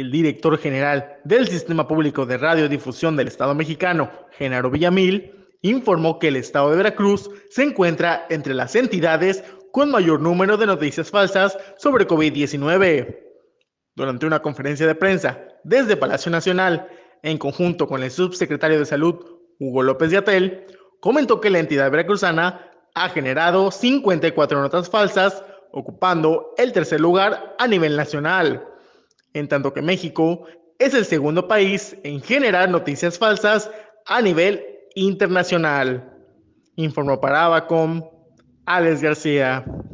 el director general del Sistema Público de Radiodifusión del Estado mexicano, Genaro Villamil, informó que el Estado de Veracruz se encuentra entre las entidades con mayor número de noticias falsas sobre COVID-19. Durante una conferencia de prensa desde Palacio Nacional, en conjunto con el subsecretario de Salud, Hugo López de Atel, comentó que la entidad veracruzana ha generado 54 notas falsas, ocupando el tercer lugar a nivel nacional en tanto que México es el segundo país en generar noticias falsas a nivel internacional. Informó para Abacom, Alex García.